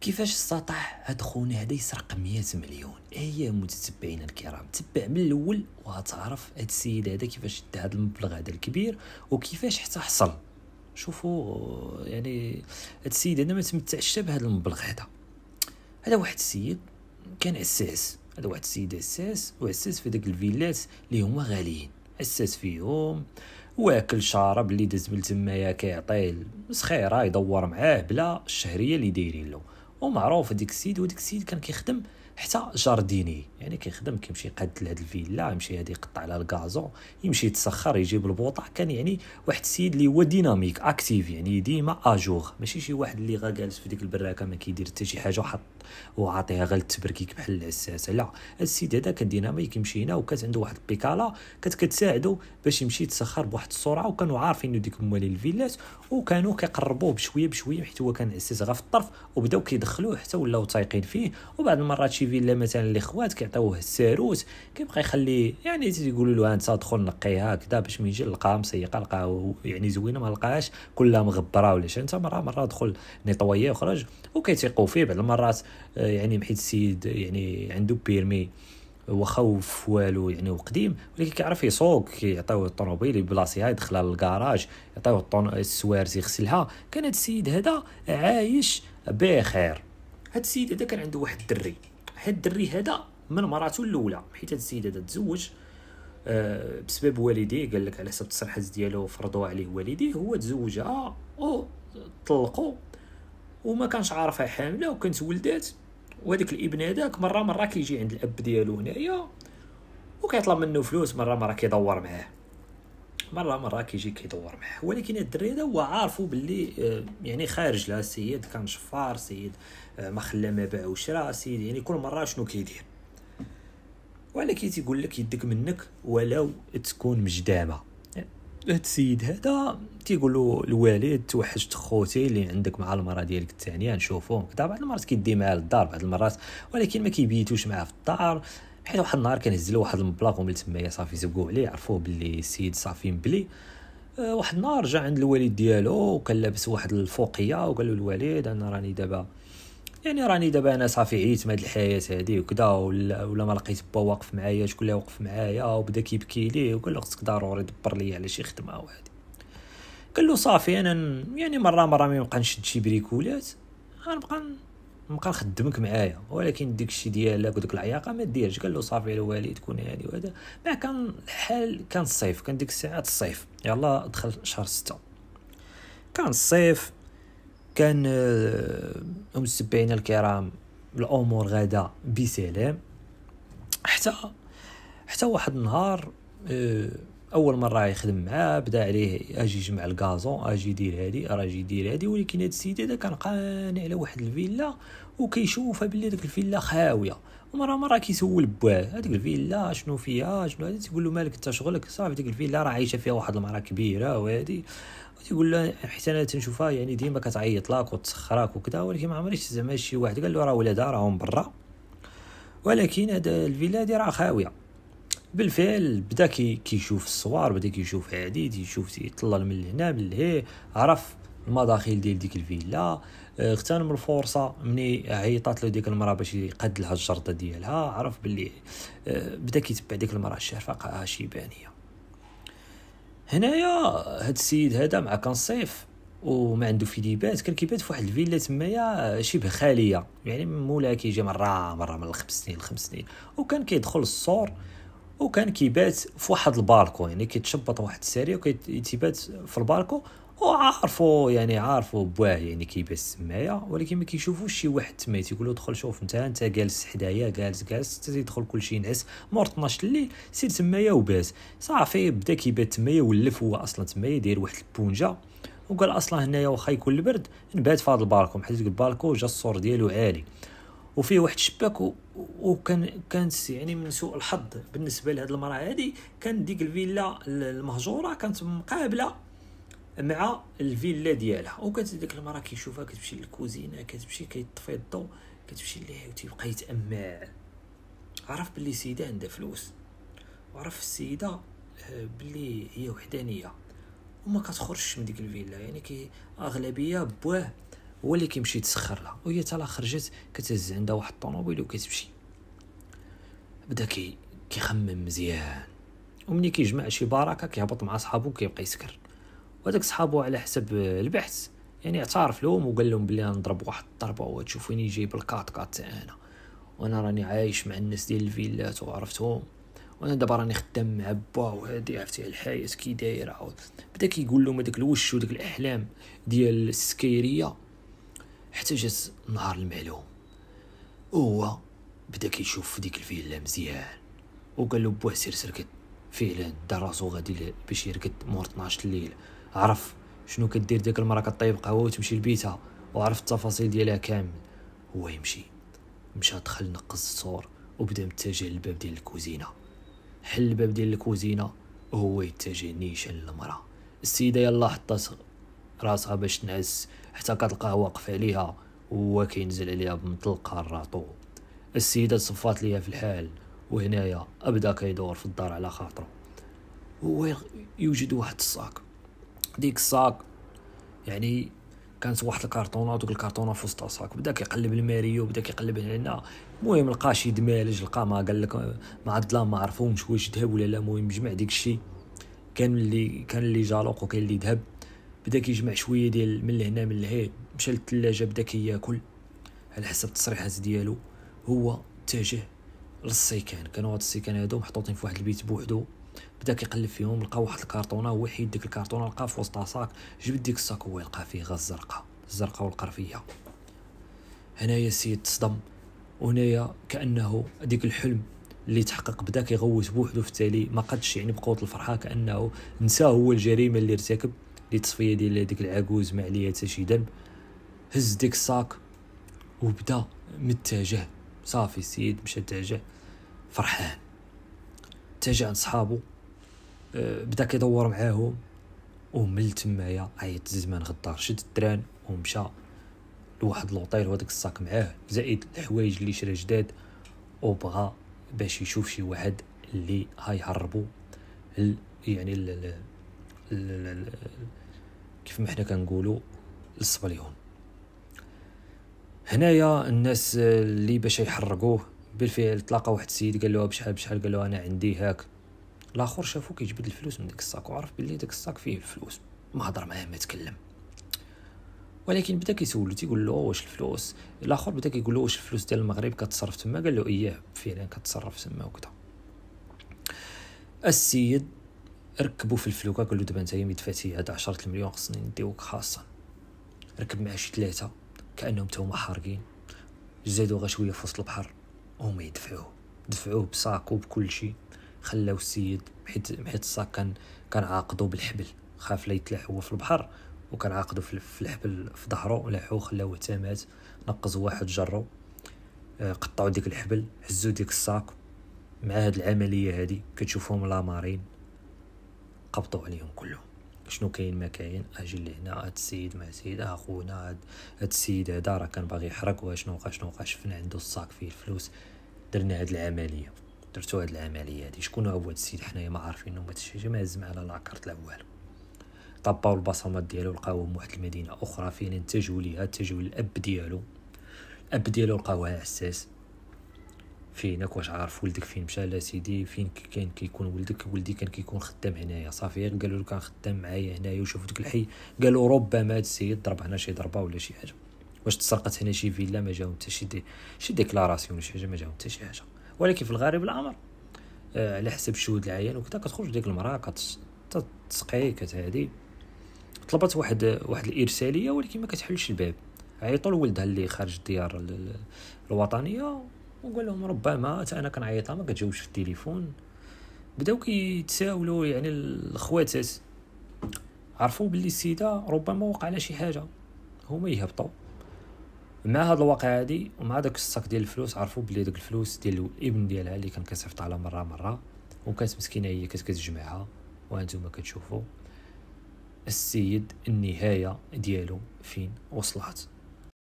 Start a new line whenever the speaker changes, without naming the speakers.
كيفاش استطاع هاد خونا هذا يسرق 100 مليون ايه متتبعين الكرام تبع من الاول وهتعرف هاد السيد هذا كيفاش دا هاد المبلغ هذا الكبير وكيفاش حتى حصل شوفوا يعني هاد السيد هذا ما تمتعش بهذا المبلغ هذا هذا واحد السيد كان عساس هذا واحد السيد عساس وعساس في داك الفيلات اللي هما غاليين عساس فيهم واكل شارب اللي داز من تمايا كيعطيه سخيره يدور معاه بلا الشهريه اللي دايرين له ومعروف ديك السيد وديك السيد كان كيخدم حتى جارديني يعني كيخدم كيمشي يقاد لهاد الفيلا يمشي هادي يقطع على الكازون يمشي يتسخر يجيب البوطه كان يعني واحد السيد اللي هو ديناميك اكتيف يعني ديما اجور ماشي شي واحد اللي غا جالس في ديك البراكه ما كيدير حتى شي حاجه وحط وعاطيها غير التبركيك بحال العساسه لا السيد هذا كان ديناميك يمشي هنا وكانت عنده واحد البيكالا كانت كتساعدو باش يمشي يتسخر بواحد السرعه وكانوا عارفين ديك موالي الفيلات وكانوا كيقربوه بشويه بشويه حيت هو كان عساس غا في الطرف وبداو كيدخلوه حتى ولاو تايقين فيه وبعد المرات شي فيلا مثلا الاخوات كيعطيوه الساروت كيبقى يخلي يعني تيقولوا له انت دخل نقيها هكذا باش من يجي لقاها مسيقه لقاها يعني زوينه ما لقاهاش كلها مغبره ولا شي انت مره مره دخل نيطوي وخرج وكيتيقوا فيه بعض المرات آه، يعني حيت السيد يعني عنده بيرمي واخا والو يعني وقديم ولكن كيعرف يسوق كيعطيوه الطوموبيل يبلاصيها يدخلها للكراج يعطيوه السوارز يغسلها كان هذا السيد هذا عايش بخير هاد السيد هذا كان عنده واحد الدري هاد الدري هذا من مراته الاولى حيت هاد السيد هذا تزوج آه، بسبب والديه قال لك على حسب التصريحات ديالو فرضوها عليه والديه هو تزوجها او طلقوا وما كانش عارفها حامله وكانت ولدات وهذاك الابن هذاك مره مره كيجي عند الاب ديالو هنايا وكيطلب منه فلوس مره مره كيدور معاه مره مره كيجي كيدور معاه ولكن الدري هذا هو عارفو باللي آه، يعني خارج لها السيد كان شفار سيد آه، ما خلى ما باع وشرا سيد يعني كل مره شنو كيدير ولكن تيقول لك يدك منك ولو تكون مجدامه هاد السيد هذا تيقول له الوالد توحشت خوتي اللي عندك مع المراه ديالك الثانيه نشوفهم كدا بعض المرات كيدي معاه للدار بعض المرات ولكن ما كيبيتوش معاه في الدار حيت واحد النهار كنزل واحد المبلغ ومن تمايا صافي سبقوه عليه عرفوه بلي السيد صافي مبلي آه، واحد النهار جا عند الوالد ديالو وكان لابس واحد الفوقيه وقال له الوالد انا راني دابا يعني راني دابا انا صافي عييت من هاد الحياه هادي وكدا ولا, ولا ما لقيت با واقف معايا شكون اللي واقف معايا وبدا كيبكي لي وقال له خصك ضروري دبر لي على شي خدمه وهادي قال له صافي انا يعني مره مره ما نبقى نشد شي بريكولات غنبقى نبقى نخدمك معايا ولكن ديك الشيء ديالك وديك العياقه ما ديرش قال له صافي الوالد كون هادي يعني وهذا ما كان الحال كان الصيف كان ديك الساعات الصيف يلا دخل شهر ستة كان الصيف كان آه، ام السبعين الكرام الامور غدا بسلام حتى حتى واحد النهار آه، اول مره يخدم معاه بدا عليه اجي جمع الكازون اجي دير هادي اجي دير هادي ولكن هاد السيد هذا كان قانع على واحد الفيلا وكيشوفها بلي داك الفيلا خاويه مره مره كيسول بواه هذيك الفيلا شنو فيها شنو هادي تيقول له مالك انت شغلك صافي ديك الفيلا راه عايشه فيها واحد المراه كبيره وهادي تيقول له حيت انا تنشوفها يعني ديما كتعيط لك وتسخراك وكذا ولكن ما عمريش زعما شي واحد قال له راه ولادها راهم برا ولكن هاد الفيلا هادي راه خاويه بالفعل بدا كيشوف الصور بدا كيشوف عديد يشوف تيطلل من هنا من لهيه عرف المداخل ديال ديك الفيلا اغتنم آه، الفرصه ملي عيطات له ديك المراه باش يقد لها الجرده ديالها عرف باللي آه، بدا كيتبع ديك المراه الشارفة قاها آه، شيبانيه هنايا هاد السيد هذا مع كان صيف وما عنده فيليبات كان كيبات فواحد الفيلا تمايا شبه خاليه يعني مولاها كيجي مره مره من الخمس سنين الخمس سنين وكان كيدخل السور وكان كيبات في واحد الباركو يعني كيتشبط واحد السرير وكيتبات في البالكو وعارفو يعني عارفو بواه يعني كيبات تمايا ولكن ما كيشوفوش شي واحد تما تيقولو دخل شوف انت انت جالس حدايا جالس جالس حتى تيدخل كلشي ينعس مور 12 الليل سير تمايا وباس صافي بدا كيبات تمايا ولف هو اصلا تمايا داير واحد البونجه وقال اصلا هنايا واخا يكون البرد نبات في هذا البالكو حيت الباركو جا السور ديالو عالي وفيه واحد الشباك وكان كانت يعني من سوء الحظ بالنسبه لهاد المراه هذه كان ديك الفيلا المهجوره كانت مقابله مع الفيلا ديالها وكانت ديك المراه كيشوفها كتمشي للكوزينه كتمشي كيطفي الضو كتمشي ليه وتيبقى يتامع عرف بلي السيده عندها فلوس وعرف السيده آه، بلي هي وحدانيه وما كتخرجش من ديك الفيلا يعني كي اغلبيه بواه هو اللي كيمشي يتسخر لها وهي تالا خرجت كتهز عندها واحد الطوموبيل وكتمشي بدا كي كيخمم مزيان ومني كيجمع شي بركه كيهبط مع صحابو كيبقى يسكر وهذاك صحابو على حسب البحث يعني اعترف لهم وقال لهم بلي نضرب واحد الضربه وتشوف وين جايب الكات كات انا وانا راني عايش مع الناس ديال الفيلات وعرفتهم وانا دابا راني خدام مع با وهادي عرفتي الحياه كي دايره بدا كيقول لهم هذاك الوش وداك الاحلام ديال السكيريه احتجز نهار المعلوم وهو بدا كيشوف في ديك الفيلا مزيان وقال له بواه سير سركت فعلا دار راسو غادي باش يرقد مور 12 الليل عرف شنو كدير ديك المرا كطيب قهوه وتمشي لبيتها وعرف التفاصيل ديالها كامل هو يمشي مشى دخل نقص السور وبدا متجه للباب ديال الكوزينه حل الباب ديال الكوزينه وهو يتجه نيشان للمراه السيده يلا حطات راسها باش تنعس حتى كتلقاه واقف عليها وهو كينزل عليها بمطلقة الراطو السيدة تصفات ليها في الحال وهنايا أبدا كيدور في الدار على خاطره هو يوجد واحد الصاك ديك الصاك يعني كانت واحد الكارطونه ودوك الكارطونه في وسط الصاك بدا كيقلب الماريو بدا كيقلب هنا المهم لقى شي دمالج لقى ما قال لك مع الظلام ما عرفوهمش واش ذهب ولا لا المهم جمع ديك الشيء كان اللي كان اللي جالوق وكاين اللي ذهب بدا كيجمع شويه ديال من لهنا من لهيه مشى للثلاجه بدا كياكل على حسب التصريحات ديالو هو اتجه للسيكان كانوا هاد السيكان هادو محطوطين في واحد البيت بوحدو بدا كيقلب فيهم لقى واحد الكارطونه هو حيد ديك الكارطونه لقى في وسط ساك جبد ديك الساك هو لقى فيه غا الزرقاء الزرقاء والقرفيه هنايا السيد تصدم وهنايا كانه ديك الحلم اللي تحقق بدا كيغوت بوحدو في التالي ما قدش يعني بقوه الفرحه كانه نسى هو الجريمه اللي ارتكب لتصفيه ديال هاديك العجوز ما عليها حتى شي دم هز ديك الصاك وبدا متجه صافي السيد مشى تاجع فرحان تاجع عند صحابو آه، بدا كيدور معاهم ومل تمايا عيط زمان غدار شد التران ومشى لواحد لوطيل وهداك الصاك معاه زائد الحوايج اللي شرا جداد وبغى باش يشوف شي واحد اللي هيهربو يعني كيف ما حنا كنقولوا الصبا هنايا الناس اللي باش يحرقوه بالفعل تلاقى واحد السيد قال له بشحال بشحال قال له انا عندي هاك الاخر شافو كيجبد الفلوس من داك الصاك وعرف بلي داك الصاك فيه الفلوس ما هضر معاه ما تكلم ولكن بدا كيسولو تيقول له واش الفلوس الاخر بدا كيقول له واش الفلوس ديال المغرب كتصرف تما قال له اياه فعلا كتصرف تما وكذا السيد ركبوا في الفلوكه قالوا دابا نتايا مدفعتي هاد 10 المليون خصني نديوك خاصه ركب معاه شي ثلاثه كانهم تا هما حارقين زادو غا شويه في وسط البحر وهما يدفعوه دفعوه بساقو بكل شيء خلاو السيد حيت حيت الساق كان كان عاقدو بالحبل خاف لا يتلاح هو في البحر وكان عاقدو في الحبل في ظهرو لاحو خلاوه حتى مات نقزو واحد جرو آه، قطعوا ديك الحبل هزو ديك الصاك مع هاد العمليه هادي كتشوفوهم لا مارين قبضوا عليهم كلهم شنو كاين ما كاين اجي لهنا هاد السيد ما سيد اخونا خونا هاد السيد هذا راه كان باغي يحرق واشنو وقع شنو وقع شفنا عنده الصاك فيه الفلوس درنا هاد العمليه درتو هاد العمليه هادي شكون هو هاد السيد حنايا ما عارفينو ما تشي ما هز على لاكارت لا والو طباو البصمات ديالو لقاوهم واحد المدينه اخرى فين انتجوا ليها اتجهوا للاب ديالو الاب ديالو لقاوها عساس فينك واش عارف ولدك فين مشى لا سيدي فين كان كيكون ولدك ولدي كان كيكون خدام هنايا صافي قالوا له كان خدام معايا هنايا وشوف ديك الحي قالوا ربما هاد السيد ضرب هنا شي ضربه ولا شي حاجه واش تسرقت هنا شي فيلا ما جاهم حتى شي دي شي ديكلاراسيون شي حاجه ما جاهم حتى شي حاجه ولكن في الغالب الامر آه على حسب الشهود العيان وكذا كتخرج ديك المراه كتسقي كتهادي طلبت واحد واحد الارساليه ولكن ما كتحلش الباب عيطوا لولدها اللي خارج الديار الوطنيه وقال لهم ربما انا كنعيطها ما كتجاوبش في التليفون بداو كيتساولوا يعني الخواتات عرفوا باللي السيده ربما وقع لها شي حاجه هما يهبطوا مع هاد الواقعه هادي ومع داك الساك ديال الفلوس عرفوا بلي داك الفلوس ديال الابن ديالها اللي كان كيصيفط على مره مره وكانت مسكينه هي كانت كتجمعها وانتم كتشوفوا السيد النهايه ديالو فين وصلت